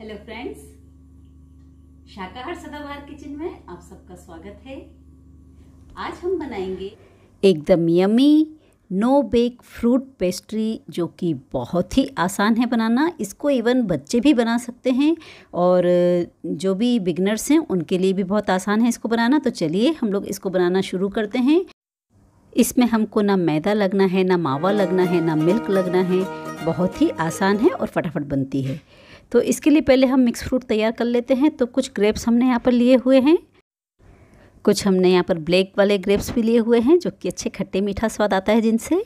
hello friends शाकाहार सदाबहार kitchen में आप सबका स्वागत है आज हम बनाएंगे एकदम yummy no bake fruit pastry जो कि बहुत ही आसान है बनाना इसको इवन बच्चे भी बना सकते हैं और जो भी बिगनर्स हैं उनके लिए भी बहुत आसान है इसको बनाना तो चलिए हम लोग इसको बनाना शुरू करते हैं इसमें हमको ना मैदा लगना है ना मावा लगना है ना मिल्क लगना है बहुत ही आसान है और फटाफट बनती है तो इसके लिए पहले हम मिक्स फ्रूट तैयार कर लेते हैं तो कुछ ग्रेप्स हमने यहाँ पर लिए हुए हैं कुछ हमने यहाँ पर ब्लैक वाले ग्रेप्स भी लिए हुए हैं जो कि अच्छे खट्टे मीठा स्वाद आता है जिनसे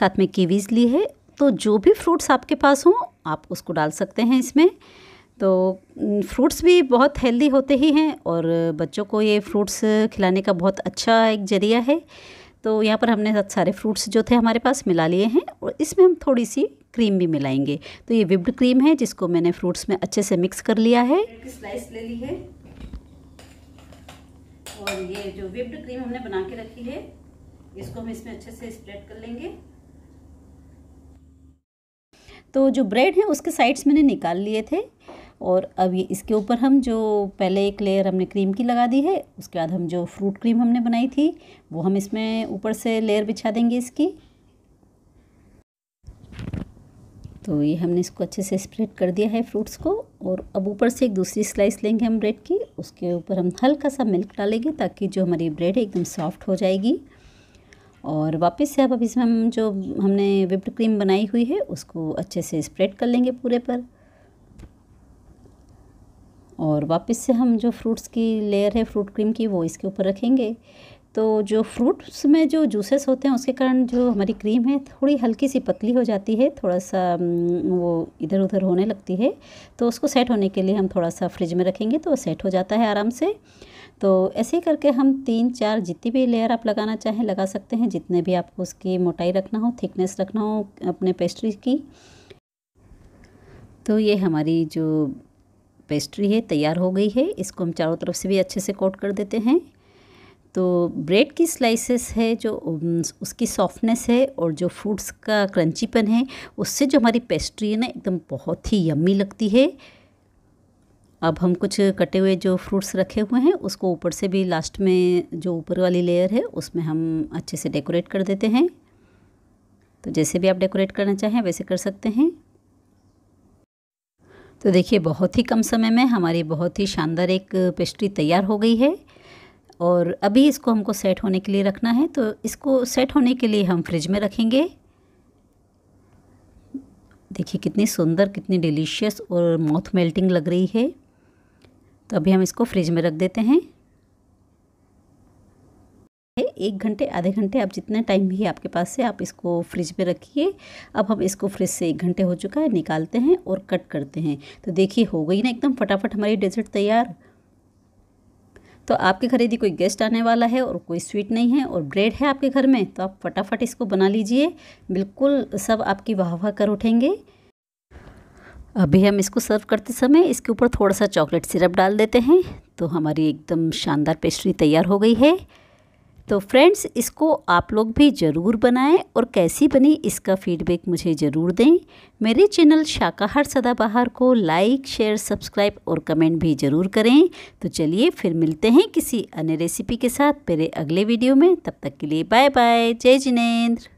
साथ में कीवीज़ ली है तो जो भी फ्रूट्स आपके पास हों आप उसको डाल सकते हैं इसमें तो फ्रूट्स भी बहुत हेल्दी होते ही हैं और बच्चों को ये फ्रूट्स खिलाने का बहुत अच्छा एक जरिया है तो यहाँ पर हमने सारे फ्रूट्स जो थे हमारे पास मिला लिए हैं और इसमें हम थोड़ी सी क्रीम भी मिलाएंगे तो ये विप्ड क्रीम है जिसको मैंने फ्रूट्स में अच्छे से मिक्स कर लिया है स्लाइस ले ली है और ये जो विप्ड क्रीम हमने बना के रखी है इसको हम इसमें अच्छे से स्प्रेड कर लेंगे तो जो ब्रेड है उसके साइड्स मैंने निकाल लिए थे और अब ये इसके ऊपर हम जो पहले एक लेयर हमने क्रीम की लगा दी है उसके बाद हम जो फ्रूट क्रीम हमने बनाई थी वो हम इसमें ऊपर से लेयर बिछा देंगे इसकी तो ये हमने इसको अच्छे से स्प्रेड कर दिया है फ्रूट्स को और अब ऊपर से एक दूसरी स्लाइस लेंगे हम ब्रेड की उसके ऊपर हम हल्का सा मिल्क डालेंगे ताकि जो हमारी ब्रेड है एकदम सॉफ्ट हो जाएगी और वापस से अब अब इसमें हम जो हमने विप्ड क्रीम बनाई हुई है उसको अच्छे से स्प्रेड कर लेंगे पूरे पर और वापस से हम जो फ्रूट्स की लेयर है फ्रूट क्रीम की वो इसके ऊपर रखेंगे तो जो फ्रूट्स में जो जूसेस होते हैं उसके कारण जो हमारी क्रीम है थोड़ी हल्की सी पतली हो जाती है थोड़ा सा वो इधर उधर होने लगती है तो उसको सेट होने के लिए हम थोड़ा सा फ्रिज में रखेंगे तो सेट हो जाता है आराम से तो ऐसे ही करके हम तीन चार जितनी भी लेयर आप लगाना चाहें लगा सकते हैं जितने भी आपको उसकी मोटाई रखना हो थिकनेस रखना हो अपने पेस्ट्री की तो ये हमारी जो पेस्ट्री है तैयार हो गई है इसको हम चारों तरफ से भी अच्छे से कोट कर देते हैं तो ब्रेड की स्लाइसेस है जो उसकी सॉफ्टनेस है और जो फ्रूट्स का क्रंचीपन है उससे जो हमारी पेस्ट्री है ना एकदम बहुत ही यम्मी लगती है अब हम कुछ कटे हुए जो फ्रूट्स रखे हुए हैं उसको ऊपर से भी लास्ट में जो ऊपर वाली लेयर है उसमें हम अच्छे से डेकोरेट कर देते हैं तो जैसे भी आप डेकोरेट करना चाहें वैसे कर सकते हैं तो देखिए बहुत ही कम समय में हमारी बहुत ही शानदार एक पेस्ट्री तैयार हो गई है और अभी इसको हमको सेट होने के लिए रखना है तो इसको सेट होने के लिए हम फ्रिज में रखेंगे देखिए कितनी सुंदर कितनी डिलीशियस और माउथ मेल्टिंग लग रही है तो अभी हम इसको फ्रिज में रख देते हैं है एक घंटे आधे घंटे आप जितना टाइम भी आपके पास है आप इसको फ्रिज में रखिए अब हम इसको फ्रिज से एक घंटे हो चुका है निकालते हैं और कट करते हैं तो देखिए हो गई ना एकदम फटाफट हमारी डेजर्ट तैयार तो आपके घर यदि कोई गेस्ट आने वाला है और कोई स्वीट नहीं है और ब्रेड है आपके घर में तो आप फटाफट इसको बना लीजिए बिल्कुल सब आपकी वाह वाह कर उठेंगे अभी हम इसको सर्व करते समय इसके ऊपर थोड़ा सा चॉकलेट सिरप डाल देते हैं तो हमारी एकदम शानदार पेस्ट्री तैयार हो गई है तो फ्रेंड्स इसको आप लोग भी ज़रूर बनाएं और कैसी बनी इसका फीडबैक मुझे ज़रूर दें मेरे चैनल शाकाहार सदाबहार को लाइक शेयर सब्सक्राइब और कमेंट भी ज़रूर करें तो चलिए फिर मिलते हैं किसी अन्य रेसिपी के साथ मेरे अगले वीडियो में तब तक के लिए बाय बाय जय जिनेन्द्र